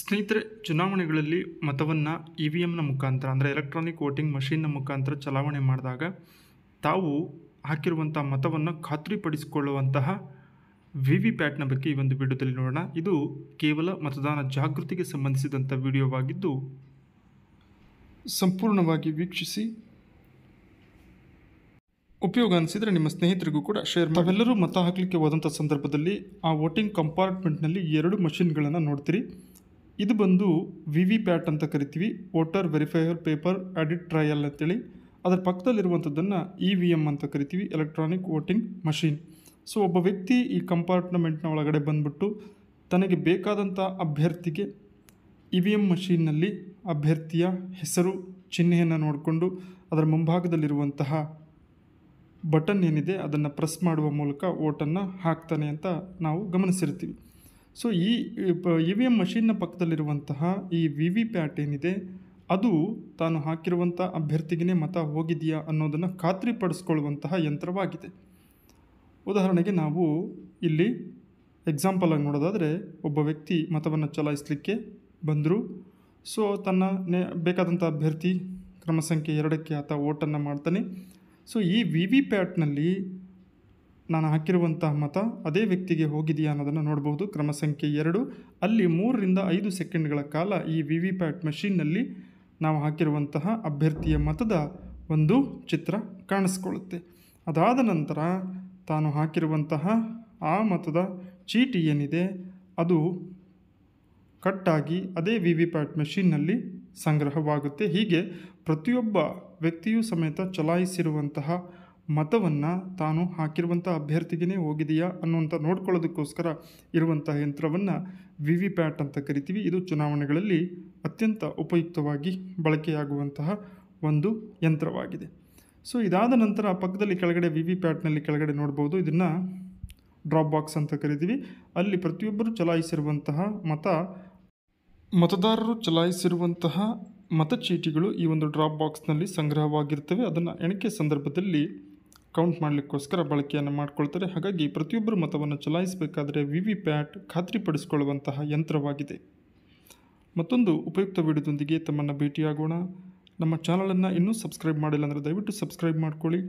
ಸ್ನೇಹಿತರೆ ಚುನಾವಣೆಗಳಲ್ಲಿ ಮತವನ್ನು ಇ ವಿ ಎಮ್ನ ಮುಖಾಂತರ ಅಂದರೆ ಎಲೆಕ್ಟ್ರಾನಿಕ್ ವೋಟಿಂಗ್ ಮಷೀನ್ನ ಮುಖಾಂತರ ಚಲಾವಣೆ ಮಾಡಿದಾಗ ತಾವು ಹಾಕಿರುವಂಥ ಮತವನ್ನು ಖಾತ್ರಿಪಡಿಸಿಕೊಳ್ಳುವಂತಹ ವಿ ವಿ ಪ್ಯಾಟ್ನ ಬಗ್ಗೆ ಈ ಒಂದು ವಿಡಿಯೋದಲ್ಲಿ ನೋಡೋಣ ಇದು ಕೇವಲ ಮತದಾನ ಜಾಗೃತಿಗೆ ಸಂಬಂಧಿಸಿದಂಥ ವಿಡಿಯೋವಾಗಿದ್ದು ಸಂಪೂರ್ಣವಾಗಿ ವೀಕ್ಷಿಸಿ ಉಪಯೋಗ ಅನಿಸಿದರೆ ನಿಮ್ಮ ಸ್ನೇಹಿತರಿಗೂ ಕೂಡ ಶೇರ್ ತಾವೆಲ್ಲರೂ ಮತ ಹಾಕಲಿಕ್ಕೆ ಹೋದಂಥ ಸಂದರ್ಭದಲ್ಲಿ ಆ ವೋಟಿಂಗ್ ಕಂಪಾರ್ಟ್ಮೆಂಟ್ನಲ್ಲಿ ಎರಡು ಮಷಿನ್ಗಳನ್ನು ನೋಡ್ತೀರಿ ಇದು ಬಂದು ವಿ ವಿ ಪ್ಯಾಟ್ ಅಂತ ಕರಿತೀವಿ voter verifier paper audit trail ಅಂತೇಳಿ ಅದರ ಪಕ್ಕದಲ್ಲಿರುವಂಥದ್ದನ್ನು ಇ ವಿ ಎಮ್ ಅಂತ ಕರಿತೀವಿ ಎಲೆಕ್ಟ್ರಾನಿಕ್ ವೋಟಿಂಗ್ ಮಷೀನ್ ಸೊ ಒಬ್ಬ ವ್ಯಕ್ತಿ ಈ ಕಂಪಾರ್ಟ್ಮೆಂಟ್ನ ಒಳಗಡೆ ಬಂದುಬಿಟ್ಟು ತನಗೆ ಬೇಕಾದಂಥ ಅಭ್ಯರ್ಥಿಗೆ ಇ ವಿ ಎಮ್ ಮಷೀನ್ನಲ್ಲಿ ಅಭ್ಯರ್ಥಿಯ ಹೆಸರು ಚಿಹ್ನೆಯನ್ನು ನೋಡಿಕೊಂಡು ಅದರ ಮುಂಭಾಗದಲ್ಲಿರುವಂತಹ ಬಟನ್ ಏನಿದೆ ಅದನ್ನು ಪ್ರೆಸ್ ಮಾಡುವ ಮೂಲಕ ವೋಟನ್ನು ಹಾಕ್ತಾನೆ ಅಂತ ನಾವು ಗಮನಿಸಿರ್ತೀವಿ ಸೊ ಈ ಇ ವಿ ಎಮ್ ಮಷೀನ್ನ ಪಕ್ಕದಲ್ಲಿರುವಂತಹ ಈ ವಿ ವಿ ಪ್ಯಾಟ್ ಏನಿದೆ ಅದು ತಾನು ಹಾಕಿರುವಂಥ ಅಭ್ಯರ್ಥಿಗೇ ಮತ ಹೋಗಿದೆಯಾ ಅನ್ನೋದನ್ನು ಖಾತ್ರಿಪಡಿಸ್ಕೊಳ್ಳುವಂತಹ ಯಂತ್ರವಾಗಿದೆ ಉದಾಹರಣೆಗೆ ನಾವು ಇಲ್ಲಿ ಎಕ್ಸಾಂಪಲ್ ಆಗಿ ನೋಡೋದಾದರೆ ಒಬ್ಬ ವ್ಯಕ್ತಿ ಮತವನ್ನು ಚಲಾಯಿಸಲಿಕ್ಕೆ ಬಂದರು ಸೊ ತನ್ನ ನೇ ಬೇಕಾದಂಥ ಅಭ್ಯರ್ಥಿ ಕ್ರಮ ಸಂಖ್ಯೆ ಎರಡಕ್ಕೆ ಆತ ಓಟನ್ನು ಮಾಡ್ತಾನೆ ಸೊ ಈ ವಿ ವಿ ಪ್ಯಾಟ್ನಲ್ಲಿ ನಾನು ಹಾಕಿರುವಂತಹ ಮತ ಅದೇ ವ್ಯಕ್ತಿಗೆ ಹೋಗಿದೆಯಾ ಅನ್ನೋದನ್ನು ನೋಡಬಹುದು ಕ್ರಮ ಸಂಖ್ಯೆ ಎರಡು ಅಲ್ಲಿ ಮೂರರಿಂದ ಐದು ಸೆಕೆಂಡ್ಗಳ ಕಾಲ ಈ ವಿ ವಿ ಪ್ಯಾಟ್ ಮಷೀನ್ನಲ್ಲಿ ನಾವು ಹಾಕಿರುವಂತಹ ಅಭ್ಯರ್ಥಿಯ ಮತದ ಒಂದು ಚಿತ್ರ ಕಾಣಿಸ್ಕೊಳ್ಳುತ್ತೆ ಅದಾದ ನಂತರ ತಾನು ಹಾಕಿರುವಂತಹ ಆ ಮತದ ಚೀಟಿ ಏನಿದೆ ಅದು ಕಟ್ಟಾಗಿ ಅದೇ ವಿ ವಿ ಪ್ಯಾಟ್ ಮೆಷಿನ್ನಲ್ಲಿ ಸಂಗ್ರಹವಾಗುತ್ತೆ ಹೀಗೆ ಪ್ರತಿಯೊಬ್ಬ ವ್ಯಕ್ತಿಯೂ ಸಮೇತ ಚಲಾಯಿಸಿರುವಂತಹ ಮತವನ್ನು ತಾನು ಹಾಕಿರುವಂಥ ಅಭ್ಯರ್ಥಿಗೇ ಹೋಗಿದೆಯಾ ಅನ್ನುವಂಥ ನೋಡ್ಕೊಳ್ಳೋದಕ್ಕೋಸ್ಕರ ಇರುವಂತಹ ಯಂತ್ರವನ್ನು ವಿ ವಿ ಪ್ಯಾಟ್ ಅಂತ ಕರಿತೀವಿ ಇದು ಚುನಾವಣೆಗಳಲ್ಲಿ ಅತ್ಯಂತ ಉಪಯುಕ್ತವಾಗಿ ಬಳಕೆಯಾಗುವಂತಹ ಒಂದು ಯಂತ್ರವಾಗಿದೆ ಸೊ ಇದಾದ ನಂತರ ಪಕ್ಕದಲ್ಲಿ ಕೆಳಗಡೆ ವಿ ವಿ ಪ್ಯಾಟ್ನಲ್ಲಿ ಕೆಳಗಡೆ ನೋಡ್ಬೋದು ಇದನ್ನು ಡ್ರಾಪ್ ಬಾಕ್ಸ್ ಅಂತ ಕರಿತೀವಿ ಅಲ್ಲಿ ಪ್ರತಿಯೊಬ್ಬರು ಚಲಾಯಿಸಿರುವಂತಹ ಮತ ಮತದಾರರು ಚಲಾಯಿಸಿರುವಂತಹ ಮತಚೀಟಿಗಳು ಈ ಒಂದು ಡ್ರಾಪ್ ಬಾಕ್ಸ್ನಲ್ಲಿ ಸಂಗ್ರಹವಾಗಿರ್ತವೆ ಅದನ್ನು ಎಣಿಕೆ ಸಂದರ್ಭದಲ್ಲಿ ಕೌಂಟ್ ಮಾಡಲಿಕ್ಕೋಸ್ಕರ ಬಳಕೆಯನ್ನು ಮಾಡಿಕೊಳ್ತಾರೆ ಹಾಗಾಗಿ ಪ್ರತಿಯೊಬ್ಬರು ಮತವನ್ನು ಚಲಾಯಿಸಬೇಕಾದರೆ ವಿ ವಿ ಪ್ಯಾಟ್ ಖಾತ್ರಿಪಡಿಸಿಕೊಳ್ಳುವಂತಹ ಯಂತ್ರವಾಗಿದೆ ಮತ್ತೊಂದು ಉಪಯುಕ್ತ ವಿಡಿಯೋದೊಂದಿಗೆ ತಮ್ಮನ್ನು ಭೇಟಿಯಾಗೋಣ ನಮ್ಮ ಚಾನಲನ್ನು ಇನ್ನೂ ಸಬ್ಸ್ಕ್ರೈಬ್ ಮಾಡಿಲ್ಲ ಅಂದರೆ ದಯವಿಟ್ಟು ಸಬ್ಸ್ಕ್ರೈಬ್ ಮಾಡಿಕೊಳ್ಳಿ